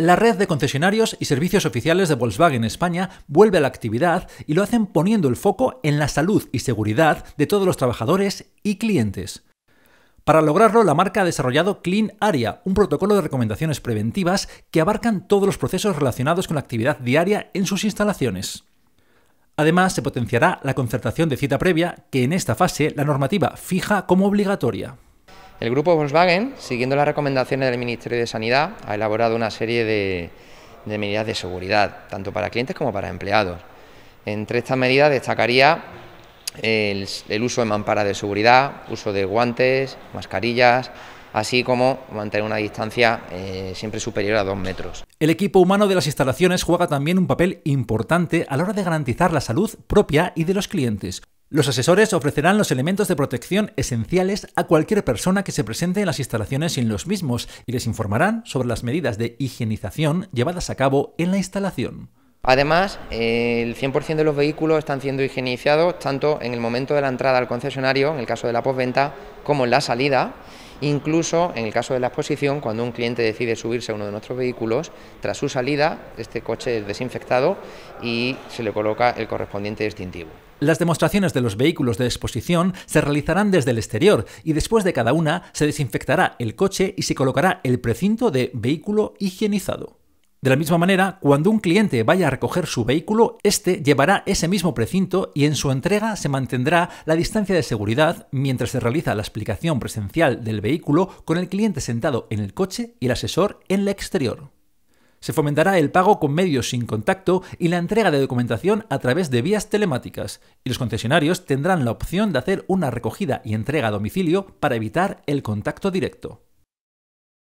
La red de concesionarios y servicios oficiales de Volkswagen España vuelve a la actividad y lo hacen poniendo el foco en la salud y seguridad de todos los trabajadores y clientes. Para lograrlo, la marca ha desarrollado Clean Area, un protocolo de recomendaciones preventivas que abarcan todos los procesos relacionados con la actividad diaria en sus instalaciones. Además, se potenciará la concertación de cita previa, que en esta fase la normativa fija como obligatoria. El grupo Volkswagen, siguiendo las recomendaciones del Ministerio de Sanidad, ha elaborado una serie de, medidas de seguridad, tanto para clientes como para empleados. Entre estas medidas destacaría el, uso de mamparas de seguridad, uso de guantes, mascarillas, así como mantener una distancia eh, siempre superior a dos metros. El equipo humano de las instalaciones juega también un papel importante a la hora de garantizar la salud propia y de los clientes. Los asesores ofrecerán los elementos de protección esenciales a cualquier persona que se presente en las instalaciones sin los mismos y les informarán sobre las medidas de higienización llevadas a cabo en la instalación. Además, el 100% de los vehículos están siendo higienizados tanto en el momento de la entrada al concesionario, en el caso de la postventa, como en la salida. Incluso en el caso de la exposición, cuando un cliente decide subirse a uno de nuestros vehículos, tras su salida, este coche es desinfectado y se le coloca el correspondiente distintivo. Las demostraciones de los vehículos de exposición se realizarán desde el exterior y después de cada una se desinfectará el coche y se colocará el precinto de vehículo higienizado. De la misma manera, cuando un cliente vaya a recoger su vehículo, éste llevará ese mismo precinto y en su entrega se mantendrá la distancia de seguridad mientras se realiza la explicación presencial del vehículo con el cliente sentado en el coche y el asesor en el exterior. Se fomentará el pago con medios sin contacto y la entrega de documentación a través de vías telemáticas, y los concesionarios tendrán la opción de hacer una recogida y entrega a domicilio para evitar el contacto directo.